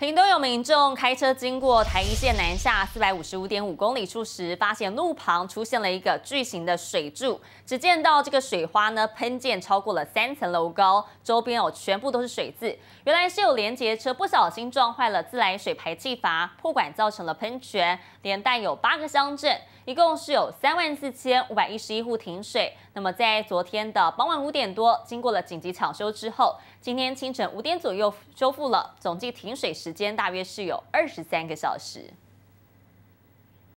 屏东有民众开车经过台一线南下四百五十五点五公里处时，发现路旁出现了一个巨型的水柱。只见到这个水花呢，喷溅超过了三层楼高，周边哦全部都是水渍。原来是有连接车不小心撞坏了自来水排气阀破管，造成了喷泉，连带有八个乡镇，一共是有三万四千五百一十一户停水。那么在昨天的傍晚五点多，经过了紧急抢修之后，今天清晨五点左右修复了，总计停水时。时间大约是有二十三个小时。